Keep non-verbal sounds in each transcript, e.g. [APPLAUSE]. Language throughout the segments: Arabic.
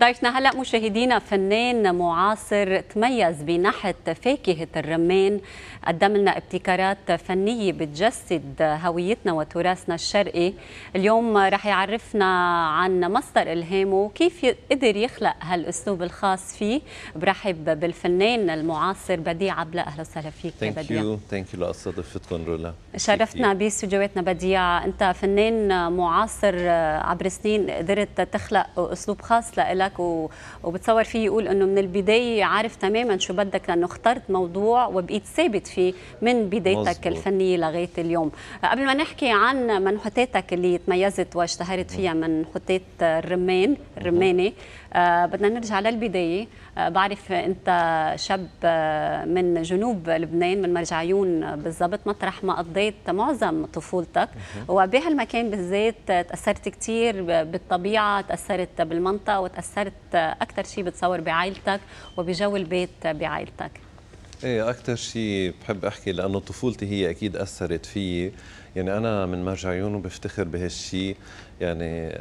ضيفنا هلا مشاهدينا فنان معاصر تميز بنحت فاكهه الرمان قدم لنا ابتكارات فنيه بتجسد هويتنا وتراثنا الشرقي اليوم رح يعرفنا عن مصدر الهامه وكيف قدر يخلق هالاسلوب الخاص فيه برحب بالفنان المعاصر بديع عبلا اهلا وسهلا فيك يا بديع ثانك يو لاستضافتكم رولا شرفتنا باستديوهاتنا بديع انت فنان معاصر عبر سنين قدرت تخلق اسلوب خاص لك لك وبتصور فيه يقول انه من البدايه عارف تماما شو بدك لانه اخترت موضوع وبقيت ثابت فيه من بدايتك مزبوط. الفنيه لغايه اليوم قبل ما نحكي عن منحوتاتك اللي تميزت واشتهرت فيها منحوتات الرمان الرماني آه بدنا نرجع للبدايه آه بعرف انت شاب آه، من جنوب لبنان من مرجعيون بالضبط مطرح ما قضيت معظم طفولتك وبهالمكان بالذات تاثرت كثير بالطبيعه تاثرت بالمنطقه وتاثرت صرت اكثر شيء بتصور بعائلتك وبجو البيت بعائلتك ايه اكثر شيء بحب احكي لانه طفولتي هي اكيد اثرت فيي يعني انا من مرجع عيون وبفتخر بهالشيء يعني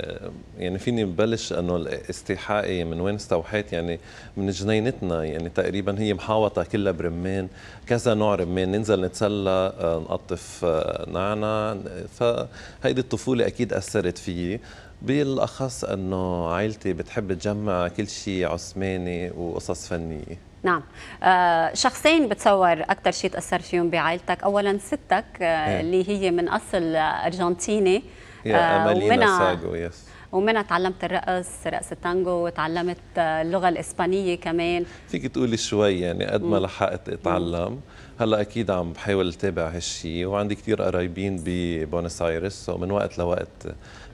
يعني فيني ببلش انه استيحائي من وين استوحيت يعني من جنينتنا يعني تقريبا هي محاوطه كلها برمان كذا نوع رمان ننزل نتسلى نقطف آه، نعنع فهيدي الطفوله اكيد اثرت فيي بالاخص انه عائلتي بتحب تجمع كل شيء عثماني وقصص فنيه نعم آه، شخصين بتصور اكثر شيء تاثر فيهم بعائلتك اولا ستك آه، إيه. اللي هي من اصل ارجنتيني يا آه، امالينا ساغو يس ومنها تعلمت الرقص رقص التانجو وتعلمت آه، اللغه الاسبانيه كمان فيك تقولي شوي يعني قد ما لحقت اتعلم هلا اكيد عم بحاول اتابع هالشيء وعندي كثير قرايبين ببونس ايرس ومن وقت لوقت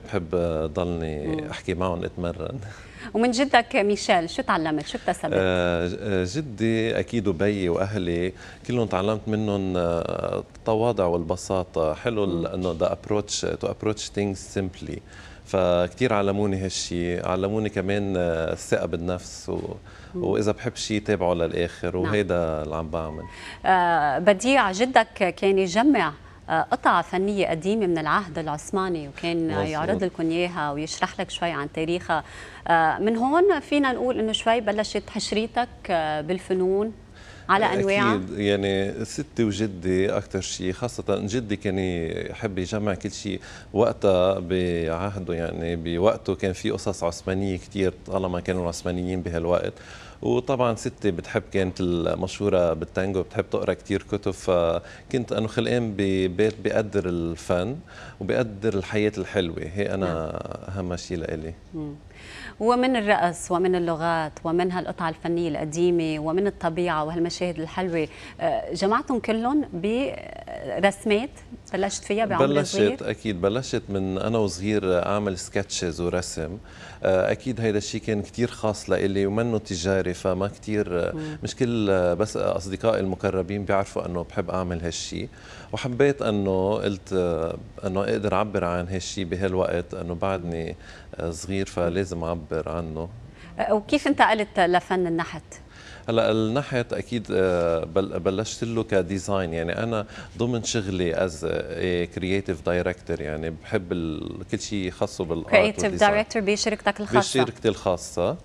بحب آه، ضلني احكي معهم اتمرن [LAUGHS] ومن جدك ميشيل شو تعلمت شو اكتسبت آه، آه، جدي اكيد وبي واهلي كلهم تعلمت منهم آه، التواضع والبساطه حلو انه ذا ابروتش تو ابروتش ثينجز سمبلي فكتير علموني هالشيء علموني كمان الثقه بالنفس و... واذا بحب شيء تابعه للاخر نعم. وهيدا اللي عم بعمل آه بديع جدك كان يجمع آه، قطعة فنية قديمة من العهد العثماني وكان يعرض لكم إياها ويشرح لك شوي عن تاريخها آه، من هون فينا نقول إنه شوي بلشت حشريتك آه، بالفنون على انواعها اكيد يعني ستي وجدي اكثر شيء خاصه جدي كان يحب يجمع كل شيء وقتها بعهده يعني بوقته كان في قصص عثمانيه كثير طالما كانوا العثمانيين بهالوقت وطبعا ستي بتحب كانت المشهوره بالتانجو بتحب تقرا كثير كتب فكنت انه خلقان ببيت بقدر الفن وبقدر الحياه الحلوه هي انا نعم. اهم شيء لإلي ومن الرقص ومن اللغات ومن هالقطعة الفنية القديمة ومن الطبيعة وهالمشاهد الحلوة آه، جمعتهم كلهم برسمات بلشت فيها بعمر بلشت صغير؟ اكيد بلشت من انا وصغير اعمل سكتشز ورسم آه، اكيد هيدا الشيء كان كثير خاص لإلي ومنه تجاري فما كثير آه، مش كل آه، بس اصدقائي المقربين بيعرفوا انه بحب اعمل هالشيء وحبيت انه قلت انه اقدر اعبر عن هالشيء بهالوقت انه بعدني صغير فلازم اعبر عنه وكيف انتقلت لفن النحت؟ هلا النحت اكيد آه، بلشت له كديزاين يعني انا ضمن شغلي از كرييتيف دايركتور يعني بحب كل شيء خاصه بالارت كرييتيف دايركتور بشركتك الخاصه بشركتي الخاصه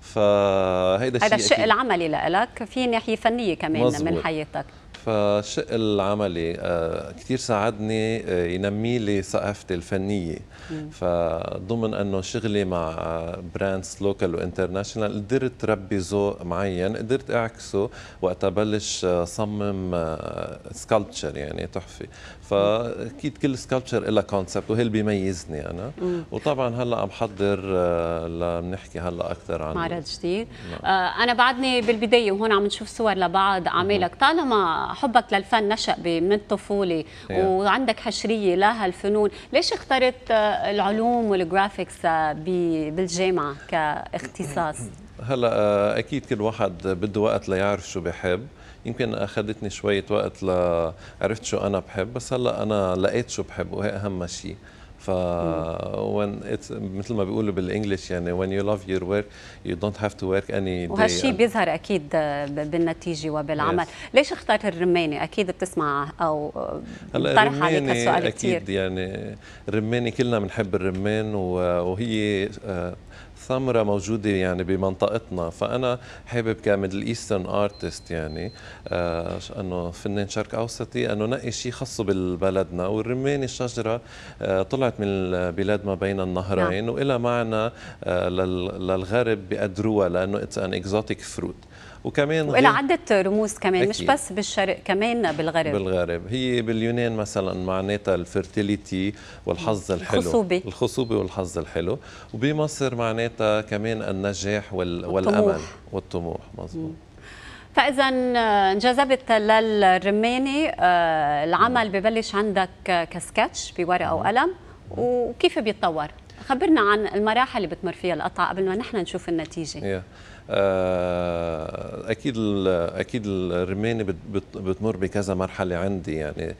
فهيدا الشيء هذا الشق العملي لك في ناحيه فنيه كمان مزبوط. من حياتك فالشق العملي آه، كثير ساعدني آه، ينمي لي ثقافتي الفنيه فضمن انه شغلي مع براندز لوكال وانترناشونال قدرت ربي ذوق معين قدرت اعكسه وقت ابلش آه، صمم سكالبتشر يعني تحفه فاكيد كل سكالبتشر لها كونسبت وهي اللي بيميزني انا وطبعا هلا عم حضر لنحكي هلا اكثر عن معرض جديد نعم. انا بعدني بالبدايه وهون عم نشوف صور لبعض اعمالك طالما حبك للفن نشأ من الطفولة وعندك لها لهالفنون ليش اخترت آه، العلوم والجرافيكس آه، بالجامعة كاختصاص؟ هلا آه، اكيد كل واحد بده وقت ليعرف شو بحب يمكن اخذتني شويه وقت لعرفت شو انا بحب بس هلا انا لقيت شو بحب وهي اهم شيء ف وين مثل ما بيقولوا بالانجلش يعني when you love your work you don't have to work any day وهالشيء بيظهر اكيد بالنتيجه وبالعمل yes. ليش اخترت الرماني اكيد بتسمع او طرح عليك السؤال كثير اكيد يعني الرماني كلنا بنحب الرمان وهي آه، ثمرة موجودة يعني بمنطقتنا فأنا حابب كمثل ايسترن ارتست يعني آه أنه فنان شرق أوسطي أنه نقي شيء خاصه بالبلدنا والرماني الشجرة آه طلع طلعت من البلاد ما بين النهرين نعم. وإلى معنى آه، للغرب بأدروة لأنه اتس ان exotic فروت وكمان والى عده رموز كمان أكيد. مش بس بالشرق كمان بالغرب بالغرب هي باليونان مثلا معناتها الفرتيليتي والحظ الحلو الخصوبه الخصوبه والحظ الحلو وبمصر معناتها كمان النجاح وال... والامل والطموح مظبوط فاذا آه، انجذبت للرماني آه، العمل نعم. ببلش عندك كسكتش بورقه نعم. وقلم وكيف بيتطور خبرنا عن المراحل اللي بتمر فيها القطع قبل ما نحن نشوف النتيجه yeah. آه، اكيد اكيد الرمانه بتمر بكذا مرحله عندي يعني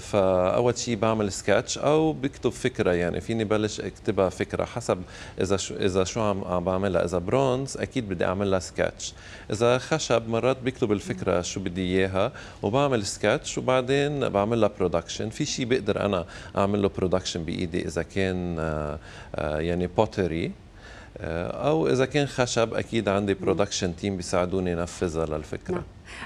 فاول شيء بعمل سكتش او بكتب فكره يعني فيني بلش اكتبها فكره حسب اذا شو اذا شو عم بعملها اذا برونز اكيد بدي اعمل لها سكتش اذا خشب مرات بكتب الفكره شو بدي اياها وبعمل سكتش وبعدين بعمل لها برودكشن في شيء بقدر انا اعمل له برودكشن بايدي اذا كان آه، آه، يعني بوتري آه، او اذا كان خشب اكيد عندي برودكشن تيم بيساعدوني نفذها للفكره نعم.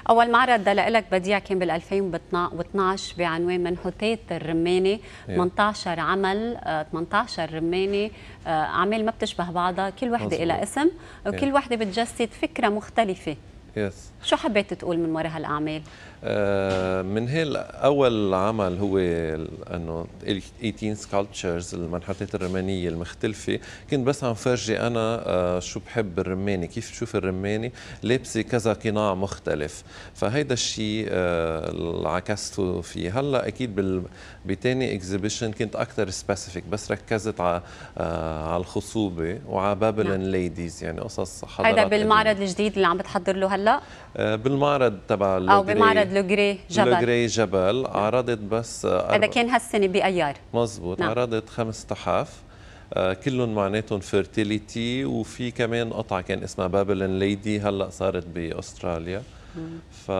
اول معرض لك بديع كان بال 2012 بعنوان منحوتات الرمانه 18 عمل 18 آه، رمانه آه، اعمال ما بتشبه بعضها كل وحده لها اسم وكل وحده بتجسد فكره مختلفه يس شو حبيت تقول من وراء هالاعمال آه، من هيل اول عمل هو انه 18 سكالتشرز المنحوتات الرمانيه المختلفه كنت بس عم فرجي انا آه، شو بحب الرماني كيف بشوف الرماني لابسه كذا قناع مختلف فهيدا الشيء آه، عكسته فيه هلا اكيد بتاني اكزيبيشن كنت اكثر سبيسيفيك بس ركزت على على الخصوبه وعلى بابلن نعم. ليديز يعني قصص حضارات هيدا بالمعرض الجديد اللي عم بتحضر له هلا بالمعرض تبع او بمعرض لوغري جبل لوغري جبل عرضت بس هذا كان هالسنه بايار مزبوط نعم. عرضت خمس تحف آه، كلهم معناتهم فيرتيليتي وفي كمان قطعه كان اسمها بابلن ليدي هلا صارت باستراليا ف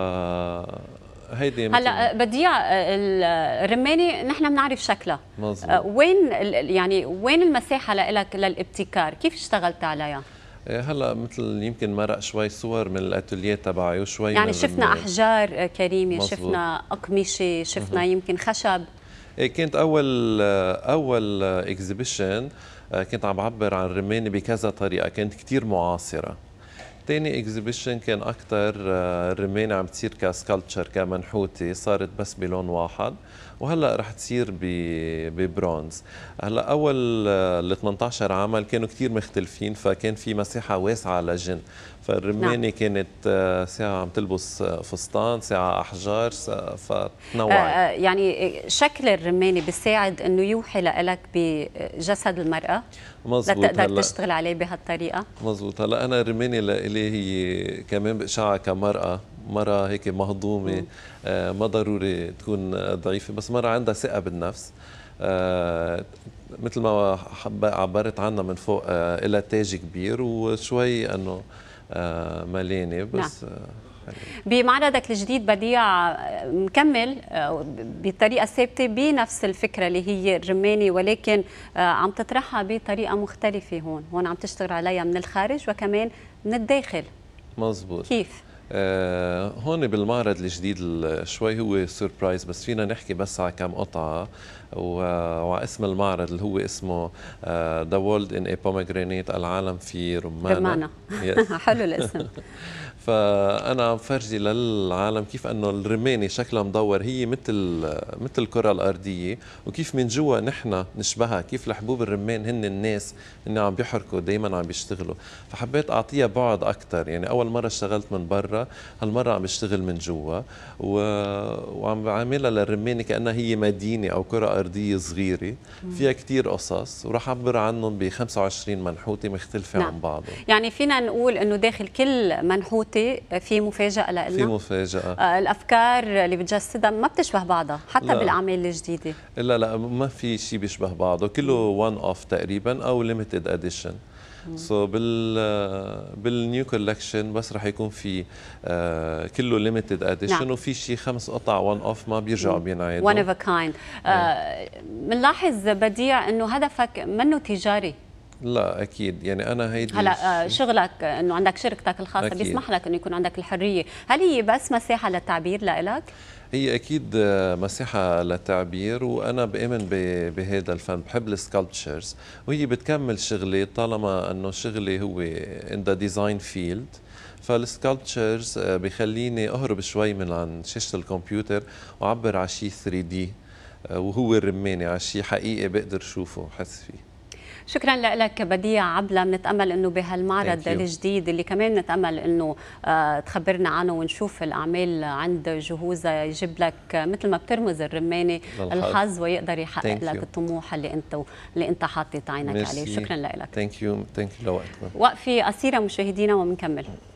هيدي هلا آه، بديع آه، الرمانه نحن بنعرف شكلها مزبوط. وين يعني وين المساحه لك للابتكار كيف اشتغلت عليها إيه، هلا مثل يمكن مرق شوي صور من الاتوليه تبعي وشوي يعني شفنا احجار آه، كريمه شفنا اقمشه شفنا يمكن خشب إيه، كانت اول آه، اول اكزيبيشن آه، كنت عم بعبر عن الرمانه بكذا طريقه كانت كثير معاصره تاني اكزيبيشن كان اكثر الرمانه عم تصير كسكالتشر كمنحوته صارت بس بلون واحد وهلا رح تصير ببرونز هلا اول آه، ال 18 عمل كانوا كثير مختلفين فكان في مساحه واسعه للجن فالرمانة نعم. كانت آه، ساعة عم تلبس آه، فستان ساعة أحجار فتنوع يعني شكل الرمانة بيساعد أنه يوحي لك بجسد المرأة مظبوط لتقدر هلا. تشتغل عليه بهالطريقة مظبوط هلا أنا الرمانة لإلي هي كمان بقشعها كمرأة مرة هيك مهضومة آه، ما ضروري تكون ضعيفة بس مرة عندها ثقة بالنفس آه، مثل ما عبرت عنها من فوق آه، إلى تاج كبير وشوي أنه ملانة بس نعم. بمعرضك الجديد بديع مكمل بالطريقة الثابتة بنفس الفكرة اللي هي الرماني ولكن عم تطرحها بطريقة مختلفة هون هون عم تشتغل عليها من الخارج وكمان من الداخل مزبوط كيف؟ آه، هون بالمعرض الجديد شوي هو سربرايز بس فينا نحكي بس على كم قطعه وعلى اسم المعرض اللي هو اسمه ذا وولد ان اي العالم في رمانه رمانه [LAUGHS] حلو الاسم [LAUGHS] فانا فرجي للعالم كيف انه الرمانه شكلها مدور هي مثل مثل الكره الارضيه وكيف من جوا نحن نشبهها كيف الحبوب الرمان هن الناس هن عم بيحركوا دائما عم بيشتغلوا فحبيت اعطيها بعد اكثر يعني اول مره اشتغلت من برا هالمره عم بشتغل من جوا و... وعم بعملها للرمانه كانها هي مدينه او كره ارضيه صغيره فيها كثير قصص وراح اعبر عنهم ب 25 منحوته مختلفه نعم. عن بعضهم يعني فينا نقول انه داخل كل منحوت شفتي في مفاجاه لنا في مفاجاه آه، الافكار اللي بتجسدها ما بتشبه بعضها حتى لا. بالاعمال الجديده لا لا ما في شيء بيشبه بعضه كله وان اوف تقريبا او ليميتد اديشن سو بال بالنيو كولكشن بس رح يكون في آه، كله ليميتد نعم. اديشن وفي شيء خمس قطع وان اوف ما بيرجعوا بينعيدوا وان اوف ا كايند بنلاحظ بديع انه هدفك منه تجاري لا اكيد يعني انا هيدي هلا آه، شغلك انه عندك شركتك الخاصه أكيد. بيسمح لك انه يكون عندك الحريه هل هي بس مساحه للتعبير لإلك هي اكيد آه، مساحه للتعبير وانا بامن بهذا الفن بحب السكالبتشرز وهي بتكمل شغلي طالما انه شغلي هو ان ذا ديزاين فيلد فالسكالبتشرز آه، بخليني اهرب شوي من عن شاشه الكمبيوتر واعبر على شيء 3 دي وهو الرماني على شيء حقيقي بقدر اشوفه وحس فيه شكرا لك بديع عبله بنتامل انه بهالمعرض الجديد اللي كمان نتامل انه آه، تخبرنا عنه ونشوف الاعمال عند جهوزها يجيب لك مثل ما بترمز الرمانه الحظ ويقدر يحقق Thank لك you. الطموح اللي انت اللي انت حاطط عينك عليه شكرا لك ثانك يو ثانك يو لوقتنا وقفي قصيره مشاهدينا وبنكمل